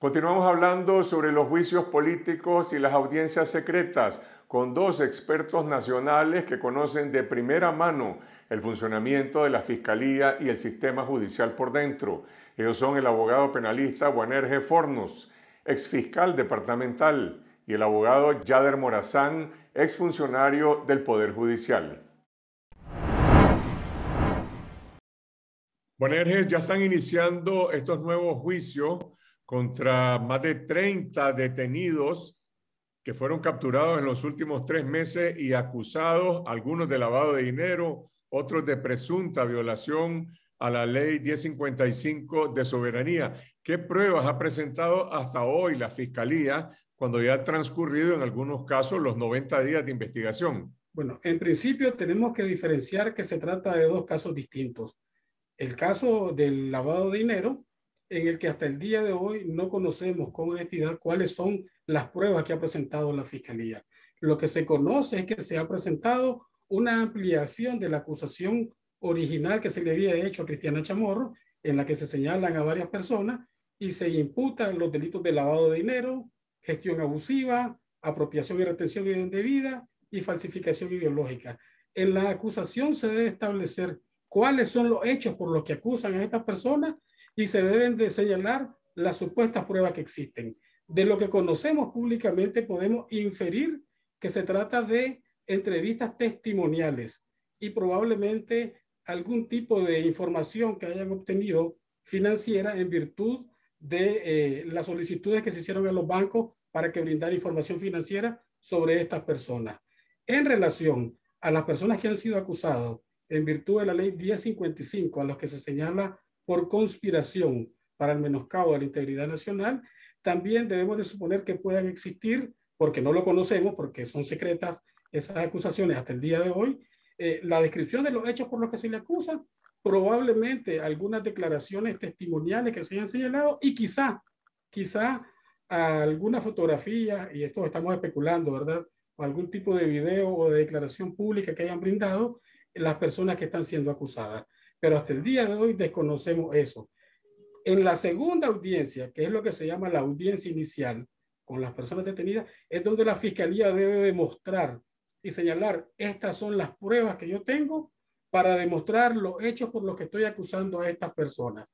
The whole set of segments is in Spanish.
Continuamos hablando sobre los juicios políticos y las audiencias secretas con dos expertos nacionales que conocen de primera mano el funcionamiento de la Fiscalía y el sistema judicial por dentro. Ellos son el abogado penalista Juanerge Fornos, exfiscal departamental, y el abogado Yader Morazán, exfuncionario del Poder Judicial. Juanerges, ya están iniciando estos nuevos juicios contra más de 30 detenidos que fueron capturados en los últimos tres meses y acusados, algunos de lavado de dinero, otros de presunta violación a la ley 1055 de soberanía. ¿Qué pruebas ha presentado hasta hoy la Fiscalía cuando ya ha transcurrido en algunos casos los 90 días de investigación? Bueno, en principio tenemos que diferenciar que se trata de dos casos distintos. El caso del lavado de dinero en el que hasta el día de hoy no conocemos con honestidad cuáles son las pruebas que ha presentado la Fiscalía. Lo que se conoce es que se ha presentado una ampliación de la acusación original que se le había hecho a Cristiana Chamorro, en la que se señalan a varias personas y se imputan los delitos de lavado de dinero, gestión abusiva, apropiación y retención indebida y falsificación ideológica. En la acusación se debe establecer cuáles son los hechos por los que acusan a estas personas y se deben de señalar las supuestas pruebas que existen. De lo que conocemos públicamente podemos inferir que se trata de entrevistas testimoniales y probablemente algún tipo de información que hayan obtenido financiera en virtud de eh, las solicitudes que se hicieron a los bancos para que brindar información financiera sobre estas personas. En relación a las personas que han sido acusadas en virtud de la ley 1055, a los que se señala por conspiración para el menoscabo de la integridad nacional, también debemos de suponer que puedan existir, porque no lo conocemos, porque son secretas esas acusaciones hasta el día de hoy, eh, la descripción de los hechos por los que se le acusa, probablemente algunas declaraciones testimoniales que se hayan señalado y quizá, quizá alguna fotografía, y esto estamos especulando, ¿verdad? O algún tipo de video o de declaración pública que hayan brindado las personas que están siendo acusadas pero hasta el día de hoy desconocemos eso. En la segunda audiencia, que es lo que se llama la audiencia inicial con las personas detenidas, es donde la fiscalía debe demostrar y señalar, estas son las pruebas que yo tengo para demostrar los hechos por los que estoy acusando a estas personas.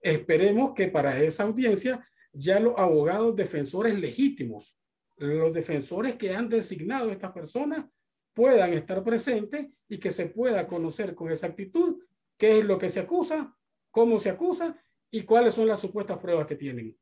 Esperemos que para esa audiencia ya los abogados defensores legítimos, los defensores que han designado a estas personas, puedan estar presentes y que se pueda conocer con exactitud qué es lo que se acusa, cómo se acusa y cuáles son las supuestas pruebas que tienen.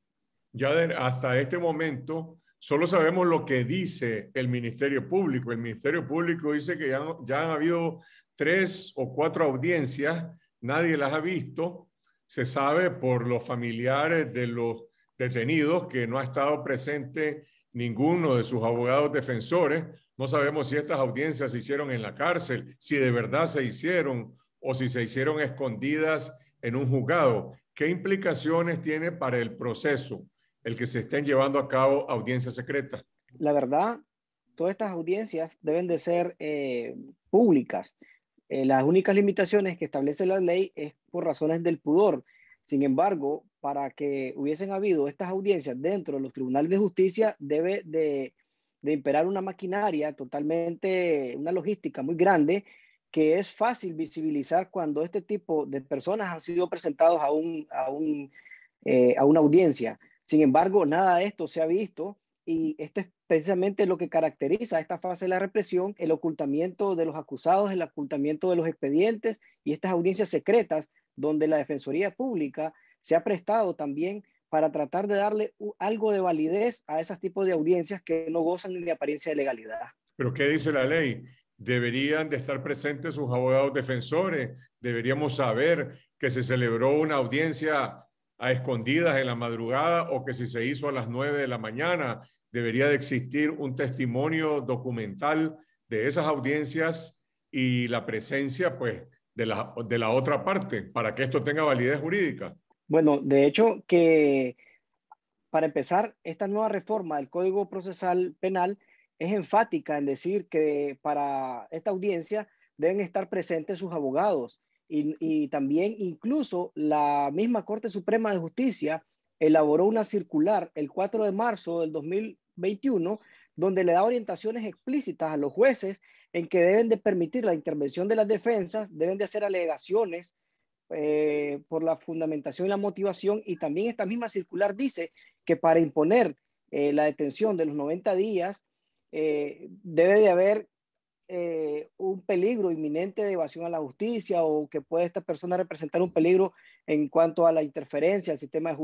Ya hasta este momento solo sabemos lo que dice el Ministerio Público. El Ministerio Público dice que ya, ya han habido tres o cuatro audiencias, nadie las ha visto. Se sabe por los familiares de los detenidos que no ha estado presente ninguno de sus abogados defensores. No sabemos si estas audiencias se hicieron en la cárcel, si de verdad se hicieron o si se hicieron escondidas en un juzgado. ¿Qué implicaciones tiene para el proceso el que se estén llevando a cabo audiencias secretas? La verdad, todas estas audiencias deben de ser eh, públicas. Eh, las únicas limitaciones que establece la ley es por razones del pudor. Sin embargo, para que hubiesen habido estas audiencias dentro de los tribunales de justicia, debe de imperar una maquinaria totalmente, una logística muy grande que es fácil visibilizar cuando este tipo de personas han sido presentados a, un, eh, a, una audiencia. Sin embargo, nada de esto se ha visto y esto es precisamente lo que caracteriza esta fase de la represión, el ocultamiento de los acusados, el ocultamiento de los expedientes y estas audiencias secretas donde la Defensoría Pública se ha prestado también para tratar de darle algo de validez a esos tipos de audiencias que no gozan de apariencia de legalidad. Pero ¿qué dice la ley? deberían de estar presentes sus abogados defensores, deberíamos saber que se celebró una audiencia a escondidas en la madrugada o que si se hizo a las nueve de la mañana, debería de existir un testimonio documental de esas audiencias y la presencia pues de la, de la otra parte para que esto tenga validez jurídica. Bueno, de hecho que para empezar, esta nueva reforma del Código Procesal Penal es enfática en decir que para esta audiencia deben estar presentes sus abogados y, también incluso la misma Corte Suprema de Justicia elaboró una circular el 4 de marzo del 2021 donde le da orientaciones explícitas a los jueces en que deben de permitir la intervención de las defensas, deben de hacer alegaciones eh, por la fundamentación y la motivación y también esta misma circular dice que para imponer eh, la detención de los 90 días eh, debe de haber eh, un peligro inminente de evasión a la justicia o que puede esta persona representar un peligro en cuanto a la interferencia al sistema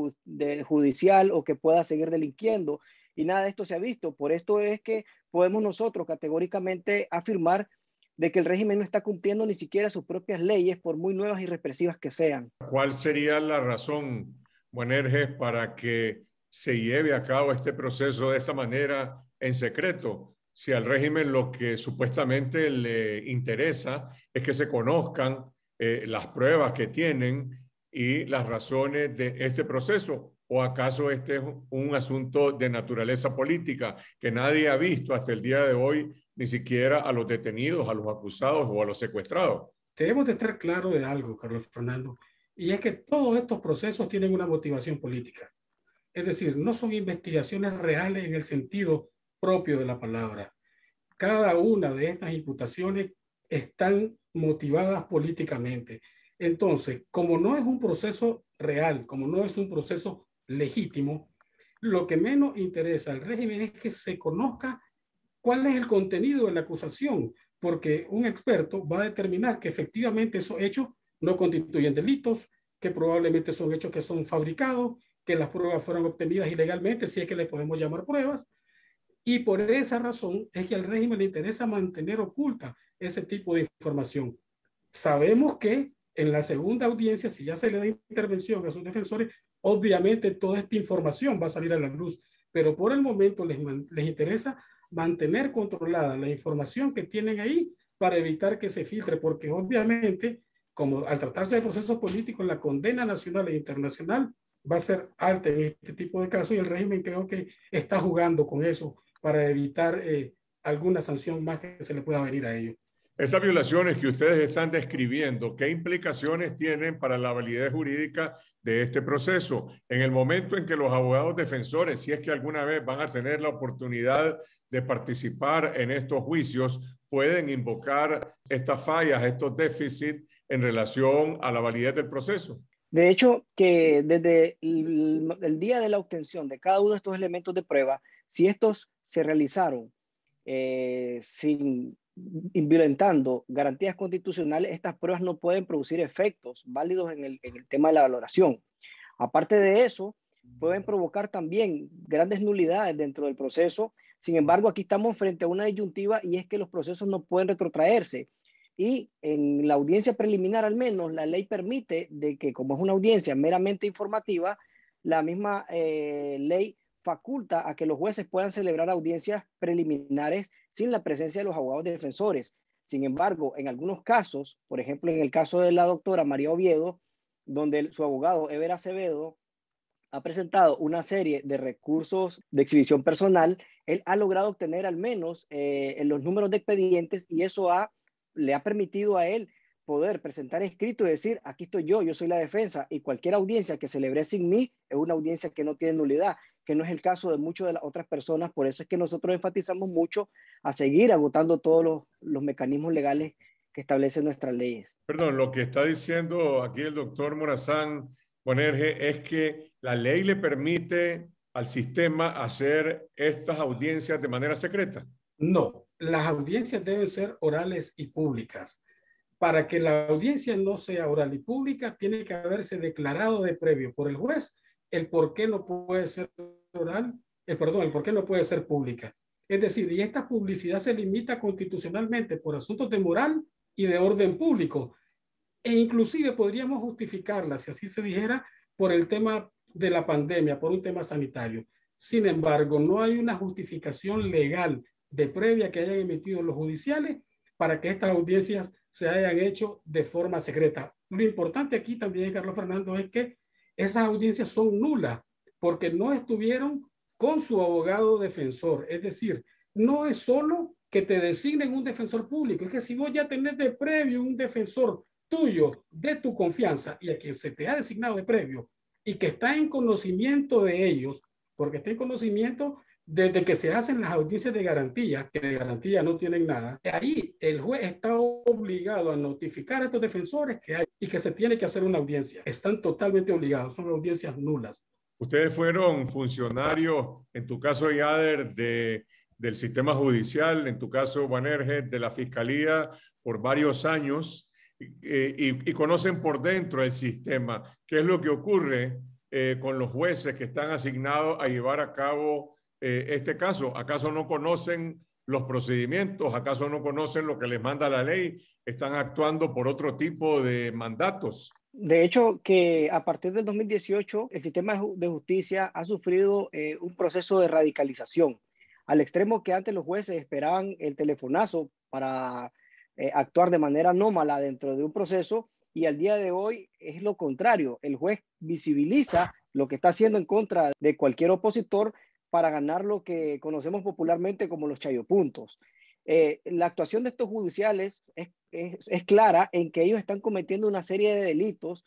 judicial o que pueda seguir delinquiendo. Y nada de esto se ha visto. Por esto es que podemos nosotros categóricamente afirmar de que el régimen no está cumpliendo ni siquiera sus propias leyes, por muy nuevas y represivas que sean. ¿Cuál sería la razón, Buenerges, para que se lleve a cabo este proceso de esta manera en secreto si al régimen lo que supuestamente le interesa es que se conozcan eh, las pruebas que tienen y las razones de este proceso. ¿O acaso este es un asunto de naturaleza política que nadie ha visto hasta el día de hoy, ni siquiera a los detenidos, a los acusados o a los secuestrados? Debemos de estar claros de algo, Carlos Fernando, y es que todos estos procesos tienen una motivación política. Es decir, no son investigaciones reales en el sentido propio de la palabra. Cada una de estas imputaciones están motivadas políticamente. Entonces, como no es un proceso real, como no es un proceso legítimo, lo que menos interesa al régimen es que se conozca cuál es el contenido de la acusación, porque un experto va a determinar que efectivamente esos hechos no constituyen delitos, que probablemente son hechos que son fabricados, que las pruebas fueron obtenidas ilegalmente, si es que le podemos llamar pruebas, y por esa razón es que al régimen le interesa mantener oculta ese tipo de información. Sabemos que en la segunda audiencia, si ya se le da intervención a sus defensores, obviamente toda esta información va a salir a la luz, pero por el momento les, les interesa mantener controlada la información que tienen ahí para evitar que se filtre, porque obviamente, como al tratarse de procesos políticos, la condena nacional e internacional va a ser alta en este tipo de casos y el régimen creo que está jugando con eso para evitar eh, alguna sanción más que se le pueda venir a ellos. Estas violaciones que ustedes están describiendo, ¿qué implicaciones tienen para la validez jurídica de este proceso? En el momento en que los abogados defensores, si es que alguna vez van a tener la oportunidad de participar en estos juicios, pueden invocar estas fallas, estos déficits en relación a la validez del proceso. De hecho, que desde el día de la obtención de cada uno de estos elementos de prueba, si estos se realizaron eh, sin violentando garantías constitucionales, estas pruebas no pueden producir efectos válidos en el, tema de la valoración. Aparte de eso, pueden provocar también grandes nulidades dentro del proceso. Sin embargo, aquí estamos frente a una disyuntiva y es que los procesos no pueden retrotraerse. Y en la audiencia preliminar al menos, la ley permite de que como es una audiencia meramente informativa, la misma eh, ley faculta a que los jueces puedan celebrar audiencias preliminares sin la presencia de los abogados defensores. Sin embargo, en algunos casos, por ejemplo, en el caso de la doctora María Oviedo, donde su abogado Ever Acevedo ha presentado una serie de recursos de exhibición personal, él ha logrado obtener al menos eh, los números de expedientes y eso le ha permitido a él poder presentar escrito y decir, aquí estoy yo, yo soy la defensa y cualquier audiencia que celebre sin mí es una audiencia que no tiene nulidad que no es el caso de muchas de las otras personas. Por eso es que nosotros enfatizamos mucho a seguir agotando todos los, los mecanismos legales que establecen nuestras leyes. Perdón, lo que está diciendo aquí el doctor Morazán Ponerge es que la ley le permite al sistema hacer estas audiencias de manera secreta. No, las audiencias deben ser orales y públicas. Para que la audiencia no sea oral y pública, tiene que haberse declarado de previo por el juez el por qué no puede ser oral, el eh, perdón, el por qué no puede ser pública. Es decir, y esta publicidad se limita constitucionalmente por asuntos de moral y de orden público. E inclusive podríamos justificarla, si así se dijera, por el tema de la pandemia, por un tema sanitario. Sin embargo, no hay una justificación legal de previa que hayan emitido los judiciales para que estas audiencias se hayan hecho de forma secreta. Lo importante aquí también, Carlos Fernando, es que esas audiencias son nulas porque no estuvieron con su abogado defensor. Es decir, no es solo que te designen un defensor público, es que si vos ya tenés de previo un defensor tuyo, de tu confianza, y a quien se te ha designado de previo, y que está en conocimiento de ellos, porque está en conocimiento desde que se hacen las audiencias de garantía, que de garantía no tienen nada, ahí el juez está obligado a notificar a estos defensores que hay y que se tiene que hacer una audiencia. Están totalmente obligados, son audiencias nulas. Ustedes fueron funcionarios, en tu caso, Yader, de, del sistema judicial, en tu caso, Banerje, de la fiscalía por varios años eh, y, conocen por dentro el sistema. ¿Qué es lo que ocurre eh, con los jueces que están asignados a llevar a cabo eh, este caso? ¿Acaso no conocen los procedimientos? ¿Acaso no conocen lo que les manda la ley? ¿Están actuando por otro tipo de mandatos? De hecho, que a partir del 2018 el sistema de justicia ha sufrido eh, un proceso de radicalización, al extremo que antes los jueces esperaban el telefonazo para eh, actuar de manera anómala dentro de un proceso y al día de hoy es lo contrario. El juez visibiliza lo que está haciendo en contra de cualquier opositor para ganar lo que conocemos popularmente como los chayopuntos. Eh, la actuación de estos judiciales es, clara en que ellos están cometiendo una serie de delitos,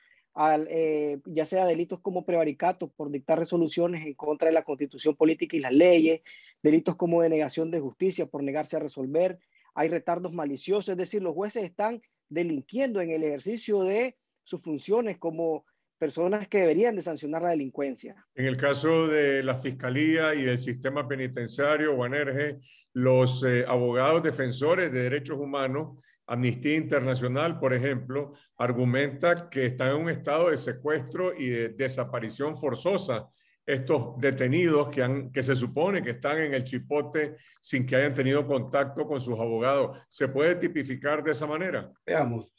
eh, ya sea delitos como prevaricato por dictar resoluciones en contra de la constitución política y las leyes, delitos como denegación de justicia por negarse a resolver, hay retardos maliciosos, es decir, los jueces están delinquiendo en el ejercicio de sus funciones como personas que deberían de sancionar la delincuencia. En el caso de la Fiscalía y del sistema penitenciario, Guanerje, los eh, abogados defensores de derechos humanos, Amnistía Internacional, por ejemplo, argumenta que están en un estado de secuestro y de desaparición forzosa estos detenidos que, han, que se supone que están en el chipote sin que hayan tenido contacto con sus abogados. ¿Se puede tipificar de esa manera? Veamos,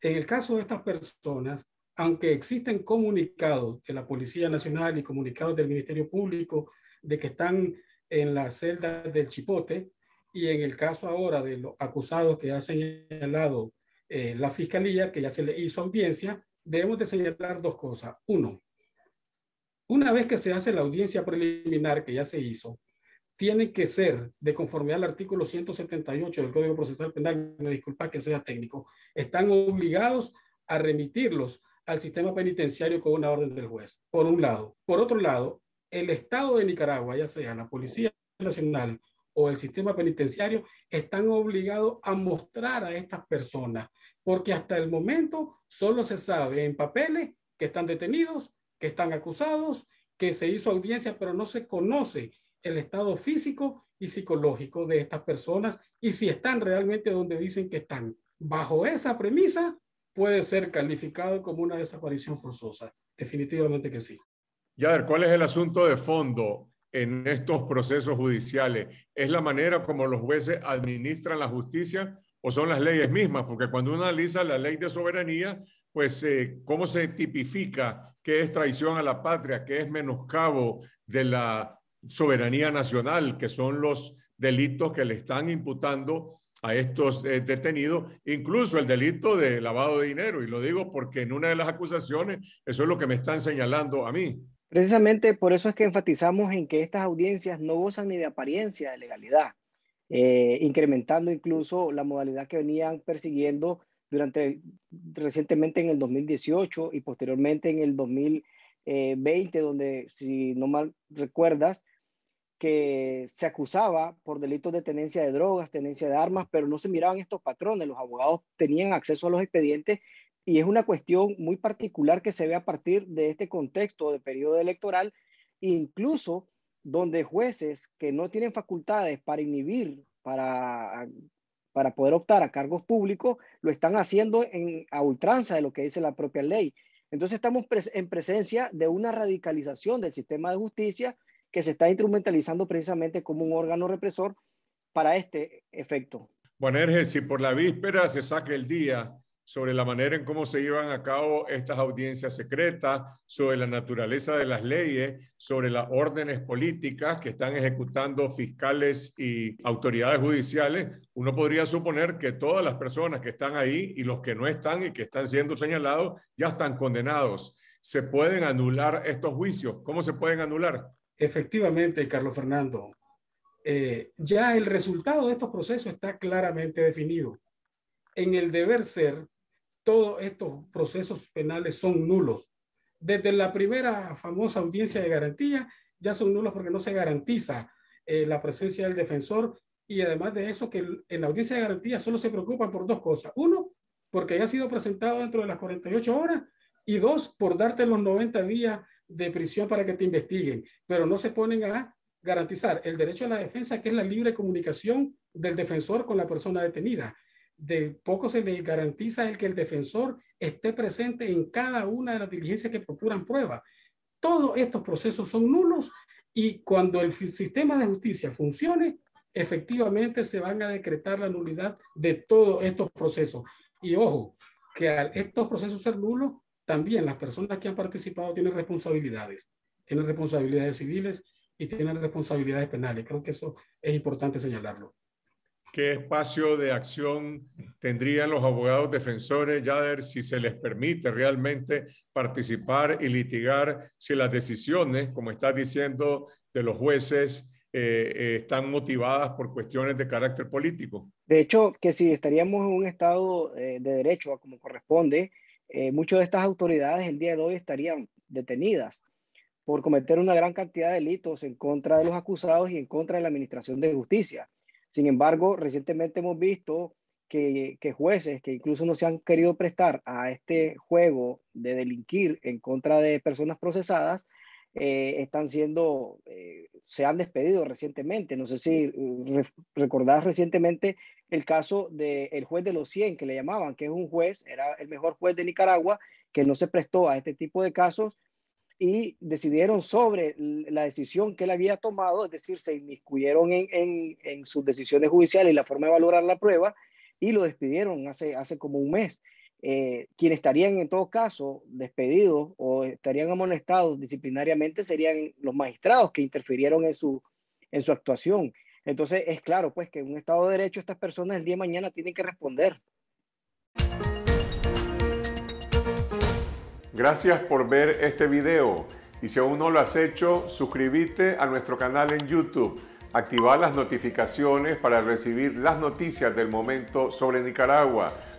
en el caso de estas personas, aunque existen comunicados de la Policía Nacional y comunicados del Ministerio Público de que están en la celda del Chipote, y en el caso ahora de los acusados que ha señalado eh, la Fiscalía, que ya se le hizo audiencia, debemos de señalar dos cosas. Uno, una vez que se hace la audiencia preliminar que ya se hizo, tiene que ser, de conformidad al artículo 178 del Código Procesal Penal, me disculpa que sea técnico, están obligados a remitirlos al sistema penitenciario con una orden del juez, por un lado. Por otro lado, el Estado de Nicaragua, ya sea la Policía Nacional o el sistema penitenciario, están obligados a mostrar a estas personas, porque hasta el momento solo se sabe en papeles que están detenidos, que están acusados, que se hizo audiencia, pero no se conoce el estado físico y psicológico de estas personas y si están realmente donde dicen que están. Bajo esa premisa, puede ser calificado como una desaparición forzosa. Definitivamente que sí. ya ver, ¿cuál es el asunto de fondo en estos procesos judiciales? ¿Es la manera como los jueces administran la justicia o son las leyes mismas? Porque cuando uno analiza la ley de soberanía, pues eh, cómo se tipifica que es traición a la patria, que es menoscabo de la soberanía nacional, que son los delitos que le están imputando a estos eh, detenidos, incluso el delito de lavado de dinero. Y lo digo porque en una de las acusaciones, eso es lo que me están señalando a mí. Precisamente por eso es que enfatizamos en que estas audiencias no gozan ni de apariencia de legalidad, eh, incrementando incluso la modalidad que venían persiguiendo durante recientemente en el 2018 y posteriormente en el 2020, eh, donde si no mal recuerdas, que se acusaba por delitos de tenencia de drogas, tenencia de armas, pero no se miraban estos patrones. Los abogados tenían acceso a los expedientes y es una cuestión muy particular que se ve a partir de este contexto de periodo electoral, incluso donde jueces que no tienen facultades para inhibir, para, poder optar a cargos públicos, lo están haciendo en, a ultranza de lo que dice la propia ley. Entonces estamos en presencia de una radicalización del sistema de justicia que se está instrumentalizando precisamente como un órgano represor para este efecto. Bueno, Erge, si por la víspera se saca el día sobre la manera en cómo se llevan a cabo estas audiencias secretas, sobre la naturaleza de las leyes, sobre las órdenes políticas que están ejecutando fiscales y autoridades judiciales, uno podría suponer que todas las personas que están ahí y los que no están y que están siendo señalados ya están condenados. ¿Se pueden anular estos juicios? ¿Cómo se pueden anular? Efectivamente, Carlos Fernando, eh, ya el resultado de estos procesos está claramente definido. En el deber ser, todos estos procesos penales son nulos. Desde la primera famosa audiencia de garantía, ya son nulos porque no se garantiza eh, la presencia del defensor y además de eso que en la audiencia de garantía solo se preocupan por dos cosas. Uno, porque haya sido presentado dentro de las 48 horas y dos, por darte los 90 días de prisión para que te investiguen, pero no se ponen a garantizar el derecho a la defensa, que es la libre comunicación del defensor con la persona detenida. De poco se le garantiza el que el defensor esté presente en cada una de las diligencias que procuran prueba. Todos estos procesos son nulos y cuando el sistema de justicia funcione, efectivamente se van a decretar la nulidad de todos estos procesos. Y ojo, que al estos procesos ser nulos, también las personas que han participado tienen responsabilidades, tienen responsabilidades civiles y tienen responsabilidades penales. Creo que eso es importante señalarlo. ¿Qué espacio de acción tendrían los abogados defensores, Yader, si se les permite realmente participar y litigar, si las decisiones, como estás diciendo, de los jueces eh, eh, están motivadas por cuestiones de carácter político? De hecho, que si estaríamos en un estado eh, de derecho, como corresponde, eh, muchas de estas autoridades el día de hoy estarían detenidas por cometer una gran cantidad de delitos en contra de los acusados y en contra de la Administración de Justicia. Sin embargo, recientemente hemos visto que, jueces que incluso no se han querido prestar a este juego de delinquir en contra de personas procesadas eh, están siendo, eh, se han despedido recientemente. No sé si uh, recordás recientemente el caso del juez de los 100 que le llamaban, que es un juez, era el mejor juez de Nicaragua, que no se prestó a este tipo de casos y decidieron sobre la decisión que él había tomado, es decir, se inmiscuyeron en, en, en sus decisiones judiciales y la forma de valorar la prueba y lo despidieron hace, hace como un mes. Eh, quienes estarían en todo caso despedidos o estarían amonestados disciplinariamente serían los magistrados que interfirieron en su, en su actuación. Entonces es claro, pues que en un Estado de Derecho estas personas el día de mañana tienen que responder. Gracias por ver este video y si aún no lo has hecho, suscríbete a nuestro canal en YouTube, activa las notificaciones para recibir las noticias del momento sobre Nicaragua